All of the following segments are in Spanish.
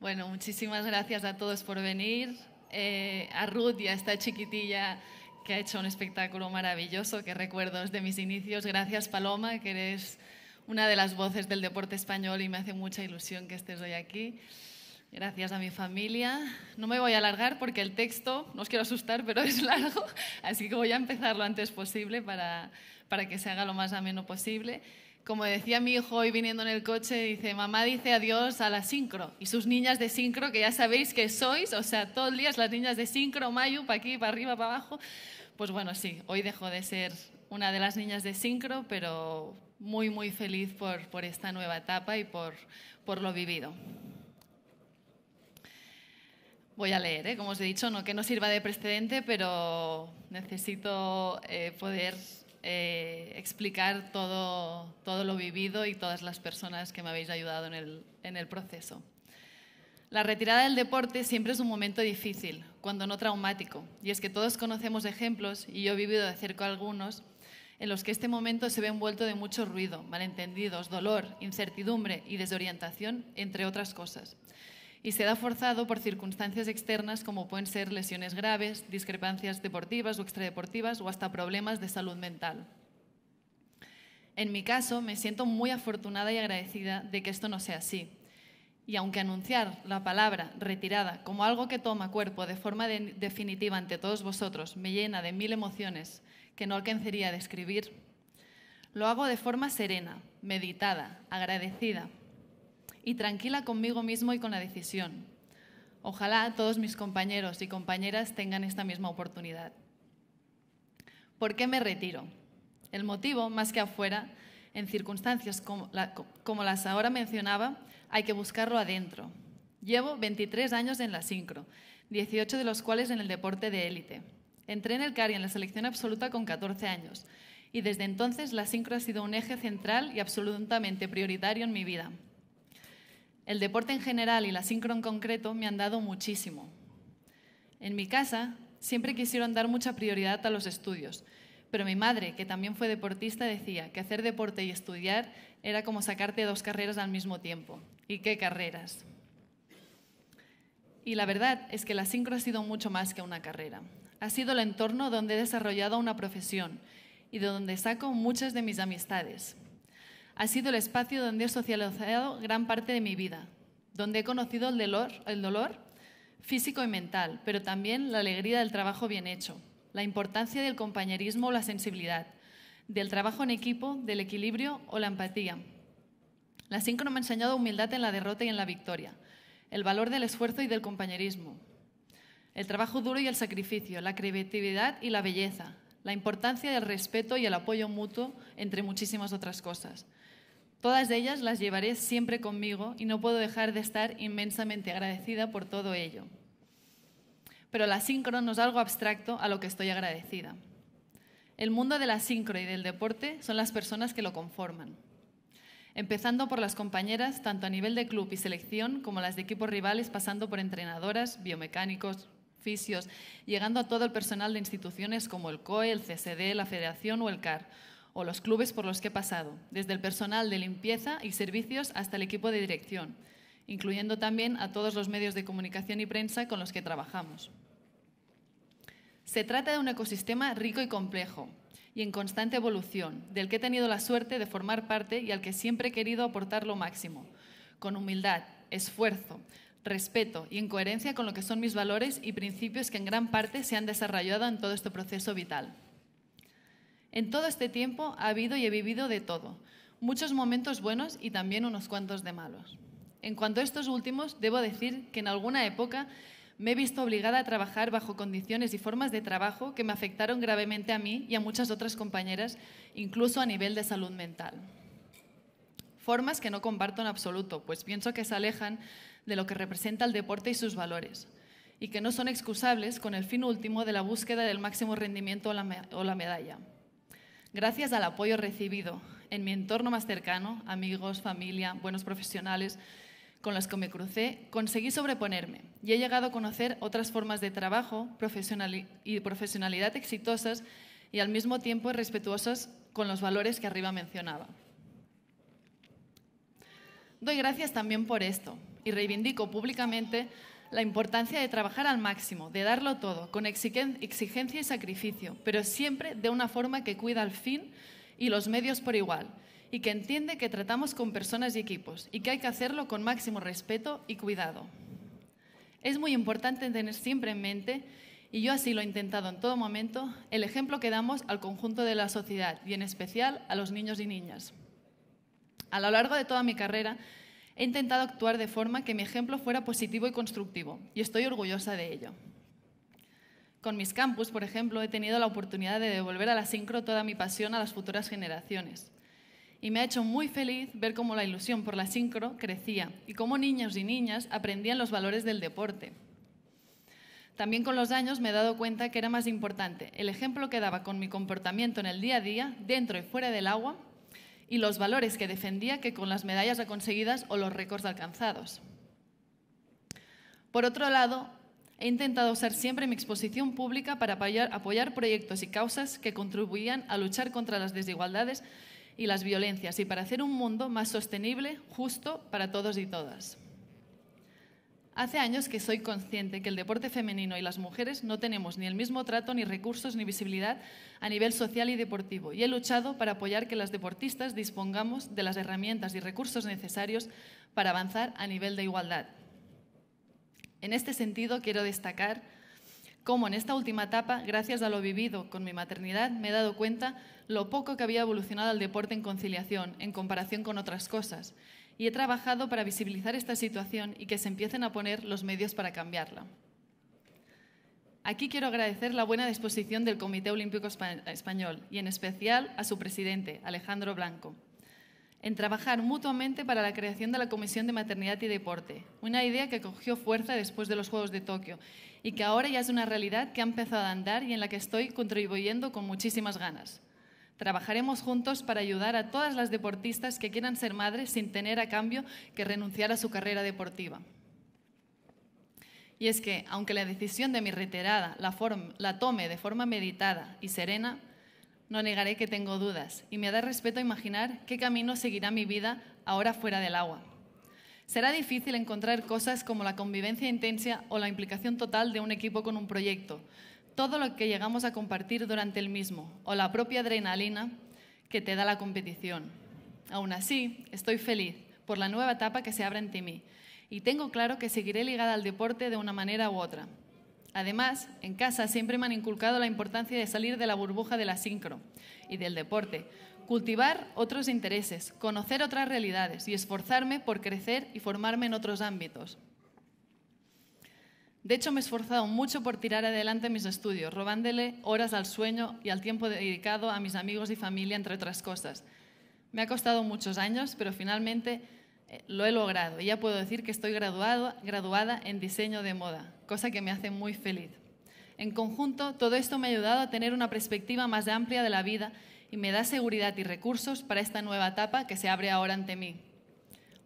Bueno, muchísimas gracias a todos por venir. Eh, a Ruth y a esta chiquitilla que ha hecho un espectáculo maravilloso, que recuerdo desde mis inicios. Gracias Paloma, que eres una de las voces del deporte español y me hace mucha ilusión que estés hoy aquí. Gracias a mi familia. No me voy a alargar porque el texto, no os quiero asustar, pero es largo, así que voy a empezar lo antes posible para, para que se haga lo más ameno posible. Como decía mi hijo hoy viniendo en el coche, dice, mamá dice adiós a la sincro. Y sus niñas de sincro, que ya sabéis que sois, o sea, todos los días las niñas de sincro, Mayu, para aquí, para arriba, para abajo. Pues bueno, sí, hoy dejo de ser una de las niñas de sincro, pero muy, muy feliz por, esta nueva etapa y por, por lo vivido. Voy a leer, ¿eh? como os he dicho, no que no sirva de precedente, pero necesito eh, poder eh, explicar todo, lo vivido y todas las personas que me habéis ayudado en el, en el proceso. La retirada del deporte siempre es un momento difícil, cuando no traumático, y es que todos conocemos ejemplos, y yo he vivido de cerca algunos, en los que este momento se ve envuelto de mucho ruido, malentendidos, dolor, incertidumbre y desorientación, entre otras cosas y se da forzado por circunstancias externas como pueden ser lesiones graves, discrepancias deportivas o extradeportivas o hasta problemas de salud mental. En mi caso, me siento muy afortunada y agradecida de que esto no sea así. Y aunque anunciar la palabra retirada como algo que toma cuerpo de forma definitiva ante todos vosotros me llena de mil emociones que no alcanzaría a describir, lo hago de forma serena, meditada, agradecida, y tranquila conmigo mismo y con la decisión. Ojalá todos mis compañeros y compañeras tengan esta misma oportunidad. ¿Por qué me retiro? El motivo, más que afuera, en circunstancias como, las ahora mencionaba, hay que buscarlo adentro. Llevo 23 años en la sincro, 18 de los cuales en el deporte de élite. Entré en el CARI en la selección absoluta con 14 años y desde entonces la sincro ha sido un eje central y absolutamente prioritario en mi vida el deporte en general y la sincro en concreto me han dado muchísimo. En mi casa siempre quisieron dar mucha prioridad a los estudios, pero mi madre, que también fue deportista, decía que hacer deporte y estudiar era como sacarte dos carreras al mismo tiempo. ¿Y qué carreras? Y la verdad es que la sincro ha sido mucho más que una carrera. Ha sido el entorno donde he desarrollado una profesión y de donde saco muchas de mis amistades ha sido el espacio donde he socializado gran parte de mi vida, donde he conocido el dolor, físico y mental, pero también la alegría del trabajo bien hecho, la importancia del compañerismo o la sensibilidad, del trabajo en equipo, del equilibrio o la empatía. La síncrona me ha enseñado humildad en la derrota y en la victoria, el valor del esfuerzo y del compañerismo, el trabajo duro y el sacrificio, la creatividad y la belleza, la importancia del respeto y el apoyo mutuo, entre muchísimas otras cosas. Todas ellas las llevaré siempre conmigo y no puedo dejar de estar inmensamente agradecida por todo ello. Pero la sincro no es algo abstracto a lo que estoy agradecida. El mundo de la sincro y del deporte son las personas que lo conforman. Empezando por las compañeras, tanto a nivel de club y selección, como las de equipos rivales, pasando por entrenadoras, biomecánicos, fisios, llegando a todo el personal de instituciones como el COE, el CSD, la Federación o el CAR, o los clubes por los que he pasado, desde el personal de limpieza y servicios hasta el equipo de dirección, incluyendo también a todos los medios de comunicación y prensa con los que trabajamos. Se trata de un ecosistema rico y complejo y en constante evolución, del que he tenido la suerte de formar parte y al que siempre he querido aportar lo máximo, con humildad, esfuerzo, respeto y en coherencia con lo que son mis valores y principios que en gran parte se han desarrollado en todo este proceso vital. En todo este tiempo ha habido y he vivido de todo, muchos momentos buenos y también unos cuantos de malos. En cuanto a estos últimos, debo decir que en alguna época me he visto obligada a trabajar bajo condiciones y formas de trabajo que me afectaron gravemente a mí y a muchas otras compañeras, incluso a nivel de salud mental. Formas que no comparto en absoluto, pues pienso que se alejan de lo que representa el deporte y sus valores, y que no son excusables con el fin último de la búsqueda del máximo rendimiento o la, medalla. Gracias al apoyo recibido en mi entorno más cercano, amigos, familia, buenos profesionales con los que me crucé, conseguí sobreponerme y he llegado a conocer otras formas de trabajo y profesionalidad exitosas y al mismo tiempo respetuosas con los valores que arriba mencionaba. Doy gracias también por esto y reivindico públicamente la importancia de trabajar al máximo, de darlo todo, con exigencia y sacrificio, pero siempre de una forma que cuida al fin y los medios por igual, y que entiende que tratamos con personas y equipos, y que hay que hacerlo con máximo respeto y cuidado. Es muy importante tener siempre en mente, y yo así lo he intentado en todo momento, el ejemplo que damos al conjunto de la sociedad, y en especial a los niños y niñas. A lo largo de toda mi carrera, He intentado actuar de forma que mi ejemplo fuera positivo y constructivo, y estoy orgullosa de ello. Con mis campus, por ejemplo, he tenido la oportunidad de devolver a la sincro toda mi pasión a las futuras generaciones. Y me ha hecho muy feliz ver cómo la ilusión por la sincro crecía y cómo niños y niñas aprendían los valores del deporte. También con los años me he dado cuenta que era más importante el ejemplo que daba con mi comportamiento en el día a día, dentro y fuera del agua, y los valores que defendía que con las medallas conseguidas o los récords alcanzados. Por otro lado, he intentado usar siempre mi exposición pública para apoyar, apoyar, proyectos y causas que contribuían a luchar contra las desigualdades y las violencias y para hacer un mundo más sostenible, justo para todos y todas. Hace años que soy consciente que el deporte femenino y las mujeres no tenemos ni el mismo trato, ni recursos, ni visibilidad a nivel social y deportivo, y he luchado para apoyar que las deportistas dispongamos de las herramientas y recursos necesarios para avanzar a nivel de igualdad. En este sentido, quiero destacar cómo en esta última etapa, gracias a lo vivido con mi maternidad, me he dado cuenta lo poco que había evolucionado el deporte en conciliación en comparación con otras cosas y he trabajado para visibilizar esta situación y que se empiecen a poner los medios para cambiarla. Aquí quiero agradecer la buena disposición del Comité Olímpico Español y en especial a su presidente, Alejandro Blanco, en trabajar mutuamente para la creación de la Comisión de Maternidad y Deporte, una idea que cogió fuerza después de los Juegos de Tokio y que ahora ya es una realidad que ha empezado a andar y en la que estoy contribuyendo con muchísimas ganas. Trabajaremos juntos para ayudar a todas las deportistas que quieran ser madres sin tener a cambio que renunciar a su carrera deportiva. Y es que, aunque la decisión de mi reiterada la, la tome de forma meditada y serena, no negaré que tengo dudas y me da respeto imaginar qué camino seguirá mi vida ahora fuera del agua. Será difícil encontrar cosas como la convivencia intensa o la implicación total de un equipo con un proyecto, todo lo que llegamos a compartir durante el mismo o la propia adrenalina que te da la competición. Aún así, estoy feliz por la nueva etapa que se abre ante mí y tengo claro que seguiré ligada al deporte de una manera u otra. Además, en casa siempre me han inculcado la importancia de salir de la burbuja de la sincro y del deporte, cultivar otros intereses, conocer otras realidades y esforzarme por crecer y formarme en otros ámbitos. De hecho, me he esforzado mucho por tirar adelante mis estudios, robándole horas al sueño y al tiempo dedicado a mis amigos y familia, entre otras cosas. Me ha costado muchos años, pero finalmente eh, lo he logrado y ya puedo decir que estoy graduada en diseño de moda, cosa que me hace muy feliz. En conjunto, todo esto me ha ayudado a tener una perspectiva más amplia de la vida y me da seguridad y recursos para esta nueva etapa que se abre ahora ante mí.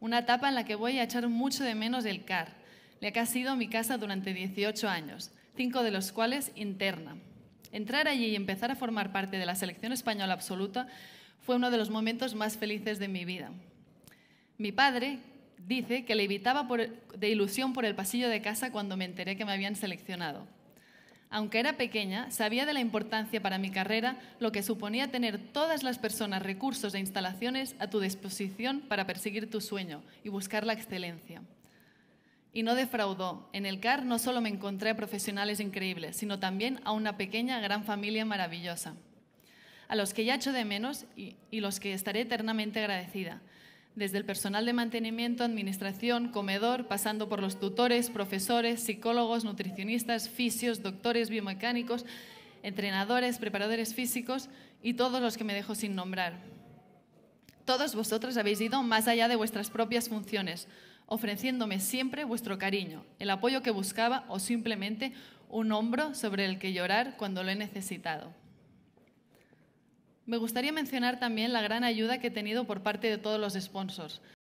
Una etapa en la que voy a echar mucho de menos el CAR, la ha sido mi casa durante 18 años, cinco de los cuales interna. Entrar allí y empezar a formar parte de la selección española absoluta fue uno de los momentos más felices de mi vida. Mi padre dice que le evitaba de ilusión por el pasillo de casa cuando me enteré que me habían seleccionado. Aunque era pequeña, sabía de la importancia para mi carrera lo que suponía tener todas las personas, recursos e instalaciones a tu disposición para perseguir tu sueño y buscar la excelencia. Y no defraudó. En el CAR no solo me encontré a profesionales increíbles, sino también a una pequeña gran familia maravillosa, a los que ya echo de menos y, y los que estaré eternamente agradecida, desde el personal de mantenimiento, administración, comedor, pasando por los tutores, profesores, psicólogos, nutricionistas, fisios, doctores, biomecánicos, entrenadores, preparadores físicos y todos los que me dejo sin nombrar. Todos vosotros habéis ido más allá de vuestras propias funciones, ofreciéndome siempre vuestro cariño, el apoyo que buscaba o simplemente un hombro sobre el que llorar cuando lo he necesitado. Me gustaría mencionar también la gran ayuda que he tenido por parte de todos los sponsors,